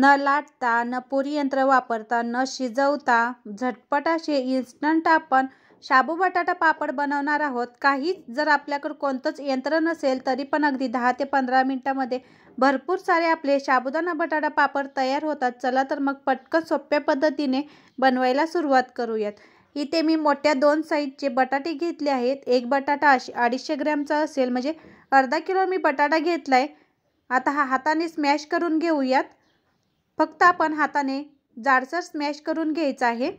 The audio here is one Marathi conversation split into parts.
न लाटता न यंत्र वापरता न शिजवता झटपट असे इन्स्टंट आपण शाबू बटाटा पापड बनवणार आहोत काही जर आपल्याकडं कोणतंच यंत्र नसेल तरी पण अगदी दहा ते पंधरा मिनटामध्ये भरपूर सारे आपले शाबुदाना बटाटा पापड तयार होतात चला तर मग पटकन सोप्या पद्धतीने बनवायला सुरुवात करूयात इथे मी मोठ्या दोन साईजचे बटाटे घेतले आहेत एक बटाटा अशी अडीचशे ग्रॅमचा असेल म्हणजे अर्धा किलो मी बटाटा घेतला आहे आता हा हाताने स्मॅश करून घेऊयात फक्त आपण हाताने जाडसर स्मॅश करून घ्यायचं आहे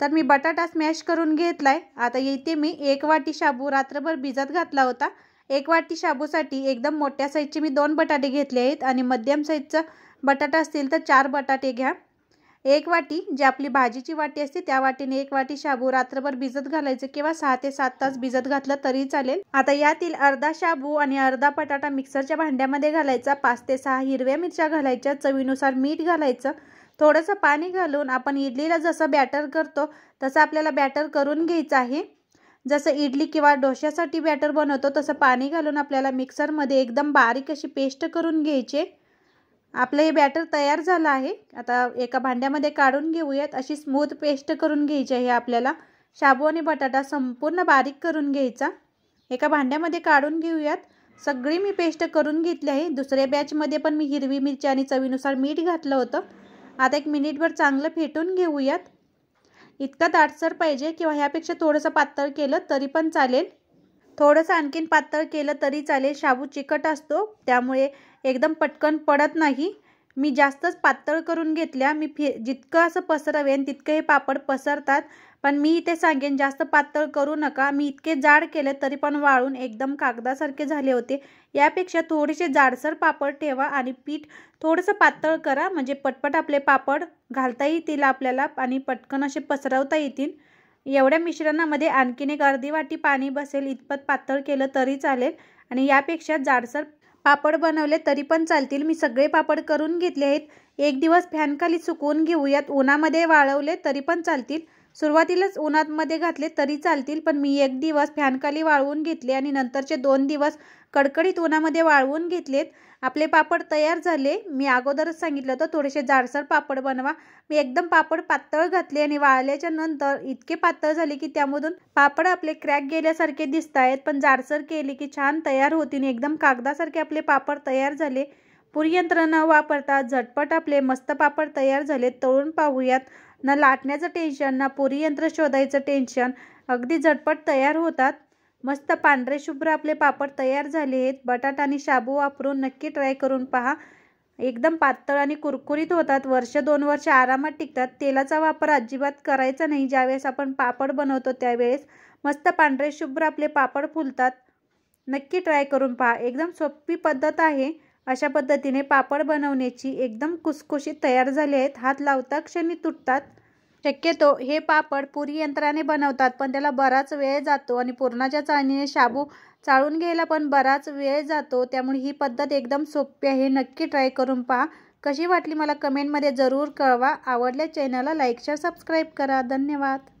तर मी बटाटा स्मॅश करून घेतला आहे आता इथे मी एक वाटी शाबू रात्रभर भिजत घातला होता एक वाटी शाबूसाठी एकदम मोठ्या साईजचे मी दोन बटाटे घेतले आहेत आणि मध्यम साईजचं बटाटा असतील तर चार बटाटे घ्या एक वाटी जी आपली भाजीची वाटी असते त्या वाटीने एक वाटी शाबू रात्रभर भिजत घालायचं किंवा सहा ते सात तास भिजत घातलं तरी चालेल आता यातील अर्धा शाबू आणि अर्धा बटाटा मिक्सरच्या भांड्यामध्ये घालायचा पाच ते सहा हिरव्या मिरच्या घालायच्या चवीनुसार मीठ घालायचं थोडंसं पाणी घालून आपण इडलीला जसं बॅटर करतो तसं आपल्याला बॅटर करून घ्यायचं आहे जसं इडली किंवा डोश्यासाठी बॅटर बनवतो तसं पाणी घालून आपल्याला मिक्सरमध्ये एकदम बारीक अशी पेस्ट करून घ्यायचे आपलं हे बॅटर तयार झालं आहे आता एका भांड्यामध्ये काढून घेऊयात अशी स्मूथ पेस्ट करून घ्यायची आहे आपल्याला शाबू आणि बटाटा संपूर्ण बारीक करून घ्यायचा एका भांड्यामध्ये काढून घेऊयात सगळी मी पेस्ट करून घेतली आहे दुसऱ्या बॅचमध्ये पण मी हिरवी मिरची आणि चवीनुसार मीठ घातलं होतं आता एक मिनिटभर चांगलं फेटून घेऊयात इतका दाटसर पाहिजे किंवा ह्यापेक्षा थोडंसं पातळ केलं तरी पण चालेल थोडंसं आणखीन पातळ केलं तरी चालेल शाबू चिकट असतो त्यामुळे एकदम पटकन पडत नाही मी जास्तच पातळ करून घेतल्या मी फि जितकं असं पसरवेन तितकं हे पापड पसरतात पण मी इथे सांगेन जास्त पातळ करू नका मी इतके जाड केले तरी पण वाळून एकदम कागदासारखे झाले होते यापेक्षा थोडेसे जाडसर पापड ठेवा आणि पीठ थोडंसं पातळ करा म्हणजे पटपट आपले पापड घालता येतील आपल्याला आणि पटकन असे पसरवता येतील एवढ्या मिश्रणामध्ये आणखीन एक अर्धी वाटी पाणी बसेल इतपत पातळ केलं तरी चालेल आणि यापेक्षा जाडसर पापड बनवले तरी पण चालतील मी सगळे पापड करून घेतले आहेत एक दिवस फॅनखाली सुकवून घेऊयात उन्हामध्ये वाळवले तरी पण चालतील सुरुवातीलाच उन्हात मध्ये घातले तरी चालतील पण मी एक दिवस फॅनखाली वाळवून घेतले आणि नंतरचे दोन दिवस कडकडीत उन्हामध्ये वाळवून घेतलेत आपले पापड तयार झाले मी अगोदरच सांगितलं होतं थोडेसे जाडसर पापड बनवा मी एकदम पापड पातळ घातले आणि वाळल्याच्या नंतर इतके पातळ झाले की त्यामधून पापड आपले क्रॅक गेल्यासारखे दिसत आहेत पण जाडसर केले की छान तयार होतील एकदम कागदासारखे आपले पापड तयार झाले पुरीयंत्र न वापरता झटपट आपले मस्त पापड तयार झाले तळून पाहूयात ना लाटण्याचं टेन्शन ना पुरीयंत्र शोधायचं टेन्शन अगदी झटपट तयार होतात मस्त पांढरे शुभ्र आपले पापड तयार झाले आहेत बटाटा आणि शाबू वापरून नक्की ट्राय करून पहा एकदम पातळ आणि कुरकुरीत होतात वर्ष दोन वर्ष आरामात टिकतात तेलाचा वापर अजिबात करायचा नाही ज्यावेळेस आपण पापड बनवतो त्यावेळेस मस्त पांढरे शुभ्र आपले पापड फुलतात नक्की ट्राय करून पहा एकदम सोपी पद्धत आहे अशा पद्धतीने पापड बनवण्याची एकदम कुसकुशीत तयार झाले आहेत हात लावता क्षणी तुटतात शक्यतो हे पापड पुरी यंत्राने बनवतात पण त्याला बराच वेळ जातो आणि पुरणाच्या चाळणीने शाबू चाळून घ्यायला पण बराच वेळ जातो त्यामुळे ही पद्धत एकदम सोपी आहे नक्की ट्राय करून पहा कशी वाटली मला कमेंटमध्ये जरूर कळवा आवडल्या चॅनलला लाईक शेअर सबस्क्राईब करा धन्यवाद